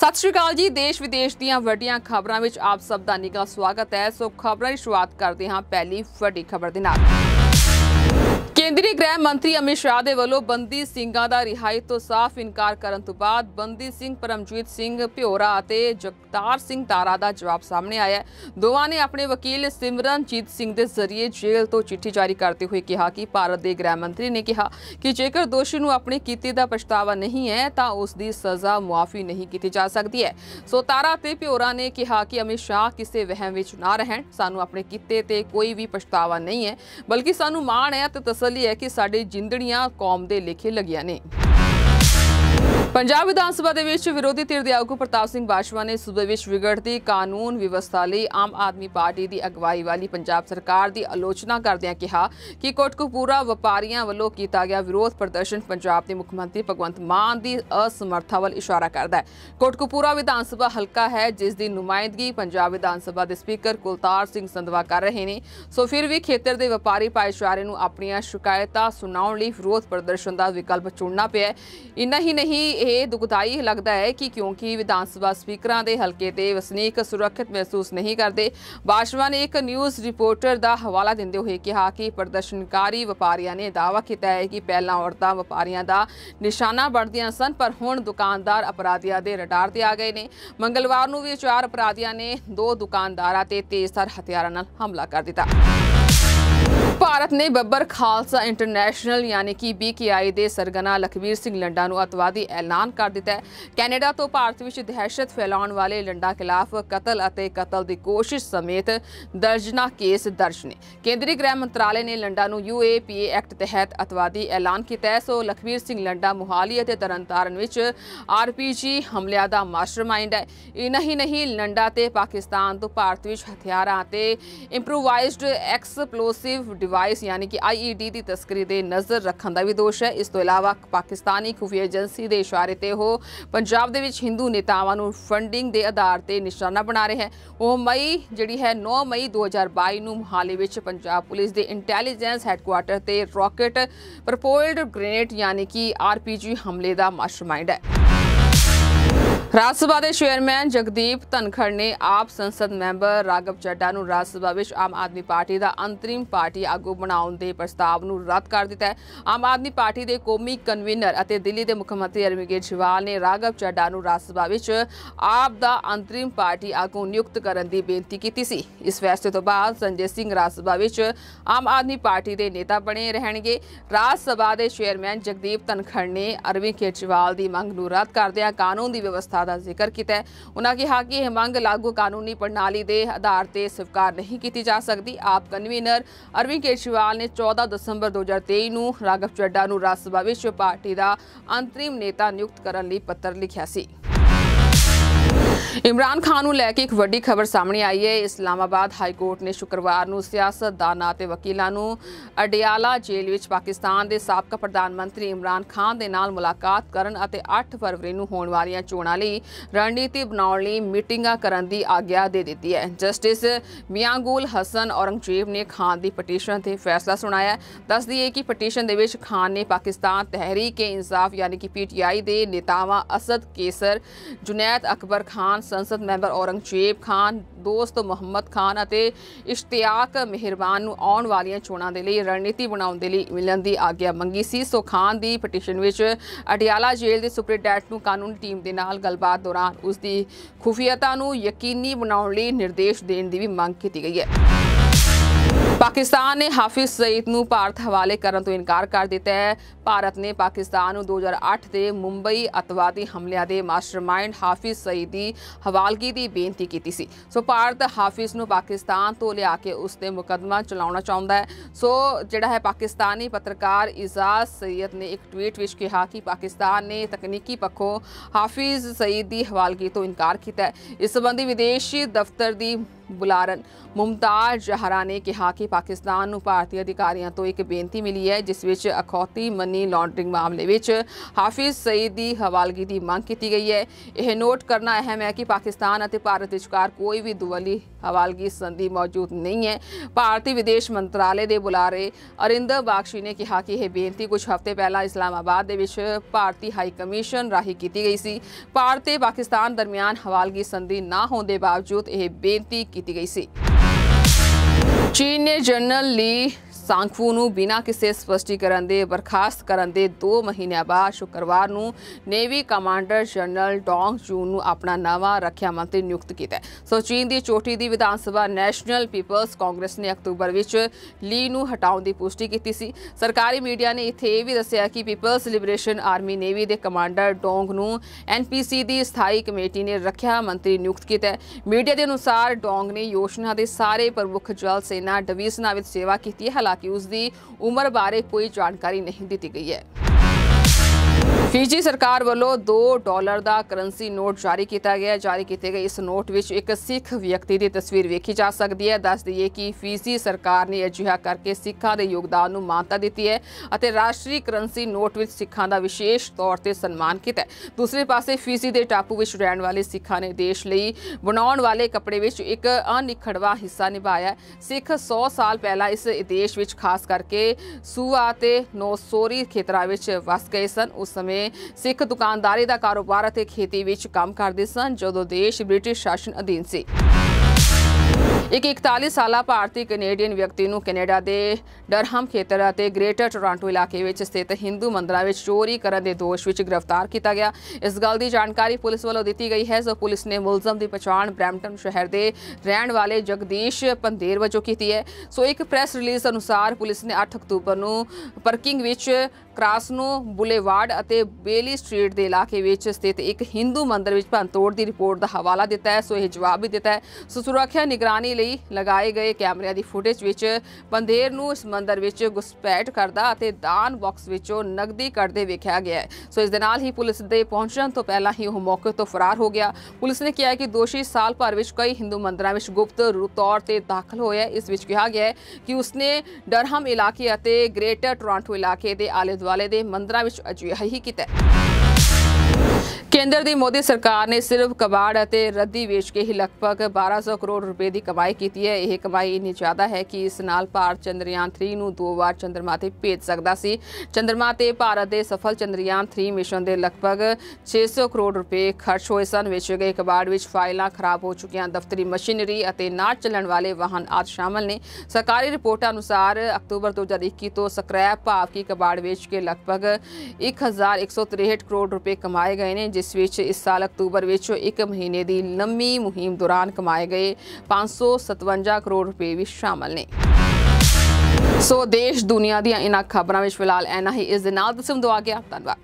ਸਤਿ ਸ਼੍ਰੀ ਅਕਾਲ ਜੀ ਦੇਸ਼ ਵਿਦੇਸ਼ ਦੀਆਂ ਵੱਡੀਆਂ ਖਬਰਾਂ ਵਿੱਚ ਆਪ ਸਭ ਦਾ ਨਿੱਘਾ ਸਵਾਗਤ ਹੈ ਸੋ ਖਬਰਾਂ ਦੀ ਸ਼ੁਰੂਆਤ ਕਰਦੇ ਹਾਂ ਪਹਿਲੀ ਵੱਡੀ ਖਬਰ ਦੇ ਨਾਲ ਕੇਂਦਰੀ ਗ੍ਰਹਿ ਮੰਤਰੀ ਅਮਿਤ ਸ਼ਾਹ ਦੇ ਵੱਲੋਂ ਬੰਦੀ ਸਿੰਘਾਂ ਦਾ ਰਿਹਾਈ ਤੋਂ ਸਾਫ਼ ਇਨਕਾਰ ਕਰਨ ਤੋਂ ਬਾਅਦ ਬੰਦੀ ਸਿੰਘ ਪਰਮਜੀਤ ਸਿੰਘ ਭਿਓਰਾ ਅਤੇ ਜਗਤਾਰ ਸਿੰਘ ਤਾਰਾ ਦਾ ਜਵਾਬ ਸਾਹਮਣੇ ਆਇਆ ਦੋਵਾਂ ਨੇ ਆਪਣੇ ਵਕੀਲ ਸਿਮਰਨਜੀਤ ਸਿੰਘ ਦੇ ਜ਼ਰੀਏ ਜੇਲ੍ਹ ਤੋਂ ਚਿੱਠੀ ਜਾਰੀ ਕਰਦੇ ਹੋਏ ਕਿਹਾ ਕਿ ਭਾਰਤ ਦੇ ਗ੍ਰਹਿ ਮੰਤਰੀ ਨੇ ਕਿਹਾ ਕਿ ਜੇਕਰ ਦੋਸ਼ੀ ਨੂੰ ਆਪਣੇ ਕੀਤੇ ਦਾ ਪਛਤਾਵਾ ਨਹੀਂ ਹੈ ਤਾਂ ਉਸ ਦੀ ਸਜ਼ਾ ਮੁਆਫੀ ਨਹੀਂ ਕੀਤੀ ਜਾ ਸਕਦੀ ਹੈ ਸੋ ਤਾਰਾ ਤੇ ਭਿਓਰਾ ਨੇ ਕਿਹਾ ਕਿ ਅਮਿਤ ਸ਼ਾਹ ਕਿਸੇ ਵਹਿਮ ਵਿੱਚ ਨਾ ਰਹਿਣ ਸਾਨੂੰ ਆਪਣੇ ਕੀਤੇ ਤੇ ਕੋਈ ਵੀ ਪਛਤਾਵਾ ਨਹੀਂ ਹੈ ਬਲਕਿ ਸਾਨੂੰ ਮਾਣ ਹੈ ਤੇ ਤਸੱਲੀ ਲਈ ਹੈ ਕਿ ਸਾਡੇ ਜਿੰਦੜੀਆਂ ਕੌਮ ਦੇ ਲੇਖੇ ਲਗਿਆ ਨੇ ਪੰਜਾਬ ਵਿਧਾਨ ਸਭਾ ਦੇ ਵਿੱਚ ਵਿਰੋਧੀ ਧਿਰ ਦੇ ਆਗੂ ਪ੍ਰਤਾਪ ਸਿੰਘ ਬਾਸ਼ਵਾ ਨੇ ਸੂਬੇ ਵਿੱਚ ਵਿਗੜਦੀ ਕਾਨੂੰਨ ਵਿਵਸਥਾ ਲਈ ਆਮ ਆਦਮੀ ਪਾਰਟੀ ਦੀ ਅਗਵਾਈ ਵਾਲੀ ਪੰਜਾਬ ਸਰਕਾਰ ਦੀ ਆਲੋਚਨਾ ਕਰਦਿਆਂ ਕਿਹਾ ਕਿ ਕੋਟਕਪੂਰਾ ਵਪਾਰੀਆਂ ਵੱਲੋਂ ਕੀਤਾ ਗਿਆ ਵਿਰੋਧ ਪ੍ਰਦਰਸ਼ਨ ਪੰਜਾਬ ਦੇ ਮੁੱਖ ਮੰਤਰੀ ਭਗਵੰਤ ਮਾਨ ਦੀ ਅਸਮਰੱਥਾ ਵੱਲ ਇਸ਼ਾਰਾ ਕਰਦਾ ਹੈ ਕੋਟਕਪੂਰਾ ਵਿਧਾਨ ਸਭਾ ਹਲਕਾ ਹੈ ਜਿਸ ਦੀ ਨੁਮਾਇੰਦਗੀ ਪੰਜਾਬ ਵਿਧਾਨ ਸਭਾ ਦੇ ਸਪੀਕਰ ਕੁਲਤਾਰ ਸਿੰਘ ਸੰਧਵਾ ਕਰ ਰਹੇ ਨੇ ਸੋ ਫਿਰ ਵੀ ਖੇਤਰ ਦੇ ਵਪਾਰੀ ਪਾਇਸ਼ਾਰੇ ਨੂੰ ਆਪਣੀਆਂ ਸ਼ਿਕਾਇਤਾਂ ਸੁਣਾਉਣ ਲਈ ਵਿਰੋਧ ਪ੍ਰਦਰਸ਼ਨ ਦਾ ਵਿਕਲਪ ਚੁਣਨਾ ਪਿਆ ਇਨਾ ਹੀ ਨਹੀਂ ਇਹ ਦੁਖਦਾਈ ਲੱਗਦਾ ਹੈ ਕਿ ਕਿਉਂਕਿ ਵਿਧਾਨ ਸਭਾ ਸਪੀਕਰਾਂ ਦੇ ਹਲਕੇ ਤੇ ਵਸਨੀਕ ਸੁਰੱਖਿਅਤ ਮਹਿਸੂਸ ਨਹੀਂ ਕਰਦੇ ਬਾਸ਼ਵਾ ਨੇ ਇੱਕ ਨਿਊਜ਼ ਰਿਪੋਰਟਰ ਦਾ ਹਵਾਲਾ ਦਿੰਦੇ ਹੋਏ ਕਿਹਾ ਕਿ ਪ੍ਰਦਰਸ਼ਨਕਾਰੀ ਵਪਾਰੀਆਂ ਨੇ ਦਾਅਵਾ ਕੀਤਾ ਹੈ ਕਿ ਪਹਿਲਾਂ ਔਰਤਾਂ ਵਪਾਰੀਆਂ ਦਾ ਨਿਸ਼ਾਨਾ ਬਣਦੀਆਂ ਸਨ ਪਰ ਹੁਣ ਦੁਕਾਨਦਾਰ ਅਪਰਾਧੀਆਂ ਦੇ ਰਡਾਰ ਤੇ ਆ ਗਏ ਨੇ ਮੰਗਲਵਾਰ ਨੂੰ ਵੀ ਚਾਰ ਅਪਰਾਧੀਆਂ ਨੇ ਦੋ ਦੁਕਾਨਦਾਰਾਂ ਤੇ ਤੇਜ਼ਧਾਰ ਹਥਿਆਰਾਂ ਨਾਲ ਹਮਲਾ ਕਰ ਦਿੱਤਾ ਭਾਰਤ ਨੇ ਬੱਬਰ ਖਾਲਸਾ ਇੰਟਰਨੈਸ਼ਨਲ ਯਾਨੀ ਕਿ ਬੀਕੇਆਈ ਦੇ ਸਰਗਨਾ ਲਖਵੀਰ ਸਿੰਘ ਲੰਡਾ ਨੂੰ ਅਤਵਾਦੀ ਐਲਾਨ ਕਰ ਦਿੱਤਾ ਹੈ ਕੈਨੇਡਾ ਤੋਂ ਭਾਰਤ ਵਿੱਚ ਦਹਿਸ਼ਤ ਫੈਲਾਉਣ ਵਾਲੇ ਲੰਡਾ ਖਿਲਾਫ ਕਤਲ ਅਤੇ ਕਤਲ ਦੀ ਕੋਸ਼ਿਸ਼ ਸਮੇਤ ਦਰਜਨਾ ਕੇਸ ਦਰਜ ਨੇ ਕੇਂਦਰੀ ਗ੍ਰਹਿ ਮੰਤਰਾਲੇ ਨੇ ਲੰਡਾ ਨੂੰ ਯੂਏਪੀਏ ਐਕਟ ਤਹਿਤ ਅਤਵਾਦੀ ਐਲਾਨ ਕੀਤਾ ਹੈ ਸੋ ਲਖਵੀਰ ਸਿੰਘ ਲੰਡਾ ਮੁਹਾਲੀ ਅਤੇ ਤਰਨਤਾਰਨ ਵਿੱਚ ਆਰਪੀਜੀ ਹਮਲਿਆਂ ਦਾ ਮਾਸਟਰਮਾਈਂਡ ਹੈ ਇਹ ਨਹੀਂ ਨਹੀਂ ਲੰਡਾ ਤੇ ਪਾਕਿਸਤਾਨ ਤੋਂ ਭਾਰਤ ਵਿੱਚ ਹਥਿਆਰਾਂ ਅਤੇ ਇੰਪਰੋਵਾਈਜ਼ਡ ਐਕਸਪਲੋਸਿਵ ਡਿਵਾਈਸ ਯਾਨੀ ਕਿ ਆਈਈਡੀ ਦੀ ਤਸਕਰੀ ਦੇ ਨਜ਼ਰ ਰੱਖਣ ਦਾ ਵੀ ਦੋਸ਼ ਹੈ ਇਸ ਤੋਂ ਇਲਾਵਾ ਪਾਕਿਸਤਾਨੀ ਖੁਫੀਆ ਏਜੰਸੀ ਦੇ ਇਸ਼ਾਰੇ ਤੇ ਉਹ ਪੰਜਾਬ ਦੇ ਵਿੱਚ ਹਿੰਦੂ ਨੇਤਾਵਾਂ ਨੂੰ ਫੰਡਿੰਗ ਦੇ ਆਧਾਰ ਤੇ ਨਿਸ਼ਾਨਾ ਬਣਾ ਰਿਹਾ ਹੈ ਉਹ ਮਈ ਜਿਹੜੀ ਹੈ 9 ਮਈ 2022 ਨੂੰ ਮੁਹਾਲੀ ਵਿੱਚ ਪੰਜਾਬ ਪੁਲਿਸ ਦੇ ਇੰਟੈਲੀਜੈਂਸ ਹੈੱਡਕੁਆਰਟਰ ਤੇ ਰਾਕਟ ਪ੍ਰਪੋਇਲਡ ਗ੍ਰੇਨੇਡ ਯਾਨੀ ਕਿ ਆਰਪੀਜੀ ਹਮਲੇ ਦਾ ਮਾਸਟਰਮਾਈਂਡ ਹੈ ਰਾਜ ਸਭਾ ਦੇ ਚੇਅਰਮੈਨ ਜਗਦੀਪ ਧਨਖੜ ਨੇ ਆਪ ਸੰਸਦ ਮੈਂਬਰ ਰਾਗਵ ਚੱਡਾ ਨੂੰ ਰਾਜ ਸਭਾ ਵਿੱਚ ਆਮ ਆਦਮੀ ਪਾਰਟੀ ਦਾ ਅੰਤਰੀਮ ਪਾਰਟੀ ਆਗੂ ਬਣਾਉਣ ਦੇ ਪ੍ਰਸਤਾਵ ਨੂੰ ਰੱਦ ਕਰ ਦਿੱਤਾ ਹੈ ਆਮ ਆਦਮੀ ਪਾਰਟੀ ਦੇ ਕੌਮੀ ਕਨਵੀਨਰ ਅਤੇ ਦਿੱਲੀ ਦੇ ਮੁੱਖ ਮੰਤਰੀ ਅਰਵਿੰਦ ਕੇਜਰੀਵਾਲ ਨੇ ਰਾਗਵ ਚੱਡਾ ਨੂੰ ਰਾਜ ਸਭਾ ਵਿੱਚ ਆਪ ਦਾ ਅੰਤਰੀਮ ਪਾਰਟੀ ਆਗੂ ਨਿਯੁਕਤ ਕਰਨ ਦੀ ਬੇਨਤੀ ਕੀਤੀ ਸੀ ਇਸ ਫੈਸਲੇ ਤੋਂ ਬਾਅਦ ਸੰਜੇ ਸਿੰਘ ਰਾਜ ਸਭਾ ਵਿੱਚ ਆਮ ਆਦਮੀ ਪਾਰਟੀ ਦੇ ਨੇਤਾ ਬਣੇ ਰਹਿਣਗੇ ਰਾਜ ਸਭਾ ਦੇ ਚੇਅਰਮੈਨ ਜਗਦੀਪ ਧਨਖੜ ਨੇ ਅਰਵਿੰਦ ਕੇਜਰੀਵਾਲ ਦੀ ਮੰਗ ਨੂੰ ਰੱਦ ਕਰਦਿਆਂ ਕਾਨੂੰਨ ਦੀ ਵਿਵਸਥਾ ਸੰਸਥਾ ਦਾ ਜ਼ਿਕਰ ਕੀਤਾ ਹੈ ਉਹਨਾਂ ਕਿਹਾ ਕਿ ਇਹ ਮੰਗ ਲਾਗੂ ਕਾਨੂੰਨੀ ਪ੍ਰਣਾਲੀ ਦੇ ਆਧਾਰ ਤੇ ਸਵੀਕਾਰ ਨਹੀਂ ਕੀਤੀ ਜਾ ਸਕਦੀ ਆਪ ਕਨਵੀਨਰ ਅਰਵਿੰਦ ਕੇਸ਼ਵਾਲ ਨੇ 14 ਦਸੰਬਰ 2023 ਨੂੰ ਰਾਗਵ ਚੱਡਾ ਨੂੰ ਰਾਜ ਸਭਾ ਵਿੱਚ ਪਾਰਟੀ ਦਾ ਅੰਤਰਿਮ ਨੇਤਾ ਨਿਯੁਕਤ ਕਰਨ ਲਈ ਪੱਤਰ ਲਿਖਿਆ ਸੀ ਇਮਰਾਨ ਖਾਨ ਨੂੰ ਲੈ ਕੇ ਇੱਕ ਵੱਡੀ ਖਬਰ ਸਾਹਮਣੇ ਆਈ ਹੈ ਇਸਲਾਮਾਬਾਦ ਹਾਈ ਕੋਰਟ ਨੇ ਸ਼ੁੱਕਰਵਾਰ ਨੂੰ ਸਿਆਸਤਦਾਨਾਂ ਤੇ ਵਕੀਲਾਂ ਨੂੰ ਅਡਿਆਲਾ ਜੇਲ੍ਹ ਵਿੱਚ ਪਾਕਿਸਤਾਨ ਦੇ ਸਾਬਕਾ ਪ੍ਰਧਾਨ ਮੰਤਰੀ ਇਮਰਾਨ ਖਾਨ ਦੇ ਨਾਲ ਮੁਲਾਕਾਤ ਕਰਨ ਅਤੇ 8 ਫਰਵਰੀ ਨੂੰ ਹੋਣ ਵਾਲੀਆਂ ਚੋਣਾਂ ਲਈ ਰਣਨੀਤੀ ਬਣਾਉਣ ਲਈ ਮੀਟਿੰਗਾਂ ਕਰਨ ਦੀ ਆਗਿਆ ਦੇ ਦਿੱਤੀ ਹੈ ਜਸਟਿਸ ਮਿਆਂਗੂਲ ਹਸਨ ਔਰੰਗਜ਼ੇਬ ਨੇ ਖਾਨ ਦੀ ਪਟੀਸ਼ਨ ਤੇ ਫੈਸਲਾ ਸੁਣਾਇਆ ਦੱਸ ਦਈਏ ਕਿ ਪਟੀਸ਼ਨ ਦੇ ਵਿੱਚ ਖਾਨ ਨੇ ਪਾਕਿਸਤਾਨ ਤਹਿਰੀਕ-ਏ-ਇਨਸਾਫ ਯਾਨੀ ਕਿ ਪੀਟੀਆਈ ਦੇ ਨੇਤਾਵਾਂ ਅਸਦ ਕੇਸਰ ਜੁਨੈਦ ਅਕਬਰ ਖਾਨ ਖਾਨ ਸੰਸਦ ਮੈਂਬਰ ਔਰੰਗਜ਼ੇਬ ਖਾਨ ਦੋਸਤ ਮੁਹੰਮਦ ਖਾਨ ਅਤੇ ਇਸ਼ਤਿਆਕ ਮਿਹਰਬਾਨ ਨੂੰ ਆਉਣ ਵਾਲੀਆਂ ਚੋਣਾਂ ਦੇ ਲਈ ਰਣਨੀਤੀ ਬਣਾਉਣ ਦੇ ਲਈ ਮਿਲਣ ਦੀ ਆਗਿਆ ਮੰਗੀ ਸੀ ਸੋ ਖਾਨ ਦੀ ਪਟੀਸ਼ਨ ਵਿੱਚ ਅਡਿਆਲਾ ਜੇਲ੍ਹ ਦੇ ਸੁਪਰਡੈਂਟ ਨੂੰ ਕਾਨੂੰਨੀ ਟੀਮ ਦੇ ਨਾਲ ਗੱਲਬਾਤ ਦੌਰਾਨ ਉਸ ਦੀ ਖੁਫੀਅਤਾ ਨੂੰ ਯਕੀਨੀ ਬਣਾਉਣ ਲਈ ਨਿਰਦੇਸ਼ ਦੇਣ ਦੀ ਵੀ ਮੰਗ ਕੀਤੀ ਗਈ ਹੈ ਪਾਕਿਸਤਾਨ ਨੇ ਹਾਫਿਜ਼ ਸਈਦ ਨੂੰ ਭਾਰਤ ਹਵਾਲੇ ਕਰਨ ਤੋਂ ਇਨਕਾਰ ਕਰ ਦਿੱਤਾ ਹੈ ਭਾਰਤ ਨੇ ਪਾਕਿਸਤਾਨ ਨੂੰ 2008 ਦੇ ਮੁੰਬਈ ਅਤਵਾਦੀ ਹਮਲਿਆਂ ਦੇ ਮਾਸਟਰਮਾਈਂਡ ਹਾਫਿਜ਼ ਸਈਦ ਦੀ ਹਵਾਲਗੀ ਦੀ ਬੇਨਤੀ ਕੀਤੀ ਸੀ ਸੋ ਭਾਰਤ ਹਾਫਿਜ਼ ਨੂੰ ਪਾਕਿਸਤਾਨ ਤੋਂ ਲਿਆ ਕੇ ਉਸ ਤੇ ਮੁਕਦਮਾ ਚਲਾਉਣਾ ਚਾਹੁੰਦਾ ਹੈ ਸੋ ਜਿਹੜਾ ਹੈ ਪਾਕਿਸਤਾਨੀ ਪੱਤਰਕਾਰ ਇਜ਼ਾਜ਼ ਸੈਦ ਨੇ ਇੱਕ ਟਵੀਟ ਵਿੱਚ ਕਿਹਾ ਕਿ ਪਾਕਿਸਤਾਨ ਨੇ ਤਕਨੀਕੀ ਪੱਖੋਂ ਹਾਫਿਜ਼ ਸਈਦ ਦੀ ਹਵਾਲਗੀ ਤੋਂ ਇਨਕਾਰ ਕੀਤਾ ਹੈ ਇਸ ਸੰਬੰਧੀ ਵਿਦੇਸ਼ੀ ਦਫ਼ਤਰ ਦੀ ਬੁਲਾਰਨ ਮੁਮਤਾਜ਼ ਜਹਰਾ ਨੇ ਕਿਹਾ ਕਿ ਪਾਕਿਸਤਾਨ ਨੂੰ ਭਾਰਤੀ ਅਧਿਕਾਰੀਆਂ ਤੋਂ ਇੱਕ ਬੇਨਤੀ ਮਿਲੀ ਹੈ ਜਿਸ ਵਿੱਚ ਅਖੌਤੀ ਮਨੀ ਲਾਂਡਰਿੰਗ ਮਾਮਲੇ ਵਿੱਚ ਹਾਫਿਜ਼ ਸਈਦ ਦੀ ਹਵਾਲਗੀ ਦੀ ਮੰਗ ਕੀਤੀ ਗਈ ਹੈ ਇਹ ਨੋਟ ਕਰਨਾ ਅਹਿਮ ਹੈ ਕਿ ਪਾਕਿਸਤਾਨ ਅਤੇ ਭਾਰਤ ਵਿਚਕਾਰ ਕੋਈ ਵੀ ਦੁਵਲੀ ਹਵਾਲਗੀ ਸੰਧੀ ਮੌਜੂਦ ਨਹੀਂ ਹੈ ਭਾਰਤੀ ਵਿਦੇਸ਼ ਮੰਤਰਾਲੇ ਦੇ ਬੁਲਾਰੇ ਅਰਿੰਦਰ ਬਾਖਸ਼ੀ ਨੇ ਕਿਹਾ ਕਿ ਇਹ ਬੇਨਤੀ ਕੁਝ ਹਫ਼ਤੇ ਪਹਿਲਾਂ ਇਸਲਾਮਾਬਾਦ ਦੇ ਵਿੱਚ ਭਾਰਤੀ ਹਾਈ ਕਮਿਸ਼ਨ ਰਾਹੀਂ ਕੀਤੀ ਗਈ ਸੀ ਭਾਰਤ ਤੇ ਪਾਕਿਸਤਾਨ ਦਰਮਿਆਨ ਹਵਾਲਗੀ ਸੰਧੀ ਨਾ ਹੋਣ ਦੇ ਬਾਵਜੂਦ ਇਹ ਬੇਨਤੀ ਕੀਤੀ ਗਈ ਸੀ ਚੀਨ ਨੇ ਜਨਰਲ ਲੀ ਸਾਂਖੂ ਨੂੰ ਬਿਨਾਂ ਕਿਸੇ ਸਪਸ਼ਟੀਕਰਨ ਦੇ ਬਰਖਾਸਤ ਕਰਨ ਦੇ 2 ਮਹੀਨਿਆਂ ਬਾਅਦ ਸ਼ੁੱਕਰਵਾਰ ਨੂੰ navy commander general Dong Jun ਨੂੰ ਆਪਣਾ ਨਵਾਂ ਰੱਖਿਆ ਮੰਤਰੀ ਨਿਯੁਕਤ ਕੀਤਾ ਸੋ ਚੀਨ ਦੀ ਚੋਟੀ ਦੀ ਵਿਧਾਨ ਸਭਾ ਨੈਸ਼ਨਲ ਪੀਪਲਸ ਕਾਂਗਰਸ ਨੇ ਅਕਤੂਬਰ ਵਿੱਚ ਲੀ ਨੂੰ ਹਟਾਉਣ ਦੀ ਪੁਸ਼ਟੀ ਕੀਤੀ ਸੀ ਸਰਕਾਰੀ ਮੀਡੀਆ ਨੇ ਇੱਥੇ ਇਹ ਵੀ ਦੱਸਿਆ ਕਿ ਪੀਪਲਸ ਲਿਬਰੇਸ਼ਨ ਆਰਮੀ ਨੇਵੀ ਦੇ ਕਮਾਂਡਰ ਡੋਂਗ ਨੂੰ ਐਨਪੀਸੀ ਦੀ ਸਥਾਈ ਕਮੇਟੀ ਨੇ ਰੱਖਿਆ ਮੰਤਰੀ ਨਿਯੁਕਤ ਕੀਤਾ ਹੈ ਮੀਡੀਆ ਦੇ ਅਨੁਸਾਰ ਡੋਂਗ ਨੇ ਯੋਜਨਾ ਦੇ ਸਾਰੇ ਪ੍ਰਮੁੱਖ ਜਲ ਸੈਨਾ ਡਿਵੀਜ਼ਨਾਂ ਵਿੱਚ ਸੇਵਾ ਕੀਤੀ ਹੈ ਹਾਲਾਂਕਿ ਹਾਲਾਂਕਿ ਉਸ ਦੀ ਉਮਰ ਬਾਰੇ ਕੋਈ ਜਾਣਕਾਰੀ ਨਹੀਂ ਦਿੱਤੀ ਗਈ ਹੈ ਫੀਜੀ ਸਰਕਾਰ ਵੱਲੋਂ 2 ਡਾਲਰ ਦਾ ਕਰੰਸੀ ਨੋਟ ਜਾਰੀ ਕੀਤਾ ਗਿਆ ਹੈ ਜਾਰੀ ਕੀਤੇ ਗਏ ਇਸ ਨੋਟ ਵਿੱਚ ਇੱਕ ਸਿੱਖ ਵਿਅਕਤੀ ਦੀ ਤਸਵੀਰ ਵੇਖੀ ਜਾ ਸਕਦੀ ਹੈ ਦੱਸ ਦਈਏ ਕਿ ਫੀਜੀ ਸਰਕਾਰ ਨੇ ਅਜਿਹਾ ਕਰਕੇ ਸਿੱਖਾਂ ਦੇ ਯੋਗਦਾਨ ਨੂੰ ਮਾਨਤਾ ਦਿੱਤੀ ਹੈ ਅਤੇ ਰਾਸ਼ਟਰੀ ਕਰੰਸੀ ਨੋਟ ਵਿੱਚ ਸਿੱਖਾਂ ਦਾ ਵਿਸ਼ੇਸ਼ ਤੌਰ ਤੇ ਸਨਮਾਨ ਕੀਤਾ ਹੈ ਦੂਸਰੇ ਪਾਸੇ ਫੀਜੀ ਦੇ ਟਾਪੂ ਵਿੱਚ ਰਹਿਣ ਵਾਲੇ ਸਿੱਖਾਂ ਨੇ ਦੇਸ਼ ਲਈ ਬਣਾਉਣ ਵਾਲੇ ਕੱਪੜੇ ਵਿੱਚ ਇੱਕ ਅਨਿਖੜਵਾ ਹਿੱਸਾ ਨਿਭਾਇਆ ਸਿੱਖ 100 ਸਾਲ ਪਹਿਲਾਂ ਇਸ ਦੇਸ਼ ਵਿੱਚ ਖਾਸ ਕਰਕੇ ਸੂਆ ਤੇ ਨੋਸੋਰੀ ਖੇਤਰਾ ਵਿੱਚ ਵਸ ਗਏ ਸਨ ਉਸ ਸਮੇਂ ਨੇ ਸਿੱਖ ਦੁਕਾਨਦਾਰੀ ਦਾ ਕਾਰੋਬਾਰ ਅਤੇ ਖੇਤੀ ਵਿੱਚ ਕੰਮ ਕਰਦੇ ਸਨ ਜਦੋਂ ਦੇਸ਼ ਬ੍ਰਿਟਿਸ਼ ਸ਼ਾਸਨ ਅਧੀਨ ਸੀ ਇੱਕ 41 ਸਾਲਾ ਭਾਰਤੀ ਕੈਨੇਡੀਅਨ ਵਿਅਕਤੀ ਨੂੰ ਕੈਨੇਡਾ ਦੇ ਡਰਹਮ ਖੇਤਰ ਅਤੇ ਗ੍ਰੇਟਰ ਟੋਰਾਂਟੋ ਇਲਾਕੇ ਵਿੱਚ ਸਥਿਤ ਹਿੰਦੂ ਮੰਦਰਾਂ ਵਿੱਚ ਚੋਰੀ ਕਰਨ ਦੇ ਦੋਸ਼ ਵਿੱਚ ਗ੍ਰਿਫਤਾਰ ਕੀਤਾ ਗਿਆ ਇਸ ਗੱਲ ਦੀ ਜਾਣਕਾਰੀ ਪੁਲਿਸ ਵੱਲੋਂ ਦਿੱਤੀ ਗਈ ਹੈ ਜੋ ਪੁਲਿਸ ਨੇ ਮੁਲਜ਼ਮ ਦੀ ਪਛਾਣ ਬ੍ਰੈਂਟਨ ਸ਼ਹਿਰ ਦੇ ਰਹਿਣ ਵਾਲੇ ਜਗਦੀਸ਼ ਪੰਦੇਰ ਵਜੋਂ ਕੀਤੀ ਹੈ ਸੋ ਇੱਕ ਪ੍ਰੈਸ ਰਿਲੀਜ਼ ਅਨੁਸਾਰ ਪੁਲਿਸ ਨੇ 8 ਅਕਤੂਬਰ ਨੂੰ ਪਰਕਿੰਗ ਵਿੱਚ ਕ੍ਰਾਸਨੋ ਬੁਲੇਵਾਰਡ ਅਤੇ ਬੇਲੀ ਸਟਰੀਟ ਦੇ ਇਲਾਕੇ ਵਿੱਚ ਸਥਿਤ ਇੱਕ ਹਿੰਦੂ ਮੰਦਿਰ ਵਿੱਚ ਭੰਤੋੜ ਦੀ ਰਿਪੋਰਟ ਦਾ ਹਵਾਲਾ ਦਿੱਤਾ ਹੈ ਸੋ ਇਹ ਜਵਾਬ ਵੀ ਦਿੱਤਾ ਹੈ ਸੋ ਸੁਰੱਖਿਆ ਨਿਗਰਾਨੀ ਲਈ ਲਗਾਏ ਗਏ ਕੈਮਰਿਆਂ ਦੀ ਫੁਟੇਜ ਵਿੱਚ ਬੰਦੇਰ ਨੂੰ ਇਸ ਮੰਦਿਰ ਵਿੱਚ ਗੁਸਪੈਠ ਕਰਦਾ ਅਤੇ ਦਾਨ ਬਾਕਸ ਵਿੱਚੋਂ ਨਗਦੀ ਕੱਢਦੇ ਵੇਖਿਆ ਗਿਆ ਹੈ ਸੋ ਇਸ ਦੇ ਨਾਲ ਹੀ ਪੁਲਿਸ ਦੇ ਪਹੁੰਚਣ ਤੋਂ ਪਹਿਲਾਂ ਹੀ ਉਹ ਮੌਕੇ ਤੋਂ ਫਰਾਰ ਹੋ ਗਿਆ ਪੁਲਿਸ ਨੇ ਕਿਹਾ ਕਿ ਦੋਸ਼ੀ ਸਾਲ ਭਰ ਵਿੱਚ ਕਈ ਹਿੰਦੂ ਮੰਦਰਾਂ ਵਿੱਚ ਗੁਪਤ ਤੌਰ ਤੇ ਦਾਖਲ ਹੋਇਆ ਇਸ ਵਿੱਚ ਕਿਹਾ ਗਿਆ ਹੈ ਕਿ ਉਸਨੇ ਡਰਹਮ ਇਲਾਕੇ ਅਤੇ ਗ੍ਰੇਟਰ ਟੋਰਾਂਟੋ ਇਲਾਕੇ ਦੇ ਆਲੇ ਦੁਆਲੇ ਦੇ ਮੰਦਰਾਂ ਵਿੱਚ ਅਜਿਹਾ ਹੀ ਕੀਤਾ ਕੇਂਦਰ ਦੀ ਮੋਦੀ ਸਰਕਾਰ ਨੇ ਸਿਰਫ ਕਬਾੜ ਅਤੇ ਰੱਦੀ ਵੇਚ ਕੇ ਹੀ ਲਗਭਗ 1200 ਕਰੋੜ ਰੁਪਏ ਦੀ ਕਮਾਈ ਕੀਤੀ ਹੈ ਇਹ ਕਮਾਈ ਇੰਨੀ ਜ਼ਿਆਦਾ ਹੈ ਕਿ ਇਸ ਨਾਲ ਭਾਰਤ ਚੰਦਰਯਾਨ 3 ਨੂੰ ਦੋ ਵਾਰ ਚੰਦਰਮਾ ਤੇ ਭੇਜ ਸਕਦਾ ਸੀ ਚੰਦਰਮਾ ਤੇ ਭਾਰਤ ਦੇ ਸਫਲ ਚੰਦਰਯਾਨ 3 ਮਿਸ਼ਨ ਦੇ ਲਗਭਗ 600 ਕਰੋੜ ਰੁਪਏ ਖਰਚ ਹੋਏ ਸਨ ਵਿੱਚ ਗਏ ਕਬਾੜ ਵਿੱਚ ਫਾਈਲਾਂ ਖਰਾਬ ਹੋ ਚੁੱਕੀਆਂ ਦਫ਼ਤਰੀ ਮਸ਼ੀਨਰੀ ਅਤੇ ਨਾ ਚੱਲਣ ਵਾਲੇ ਵਾਹਨ ਆਦਿ ਸ਼ਾਮਲ ਨੇ ਸਰਕਾਰੀ ਰਿਪੋਰਟਾਂ ਅਨੁਸਾਰ ਅਕਤੂਬਰ 2021 ਤੋਂ ਸਕ੍ਰੈਪ ਭਾਵ ਕੀ ਕਬਾੜ ਵੇਚ ਕੇ ਲਗਭਗ 1163 ਕਰੋੜ ਰੁਪਏ ਕਮਾਏ ਗਏ ਨੇ ਜਿਸ ਜਿਸ ਵਿੱਚ ਇਸ ਸਾਲ ਅਕਤੂਬਰ ਵਿੱਚ ਇੱਕ ਮਹੀਨੇ ਦੀ ਲੰਮੀ ਮੁਹਿੰਮ ਦੌਰਾਨ ਕਮਾਏ ਗਏ 557 ਕਰੋੜ ਰੁਪਏ ਵੀ ਸ਼ਾਮਲ ਨੇ ਸੋ ਦੇਸ਼ ਦੁਨੀਆ ਦੀਆਂ ਇਨ੍ਹਾਂ ਖਬਰਾਂ ਵਿੱਚ ਫਿਲਹਾਲ ਐਨਾ ਹੀ ਇਸ ਦੇ ਨਾਲ ਦਸਮ ਦਵਾ ਗਿਆ ਧੰਨਵਾਦ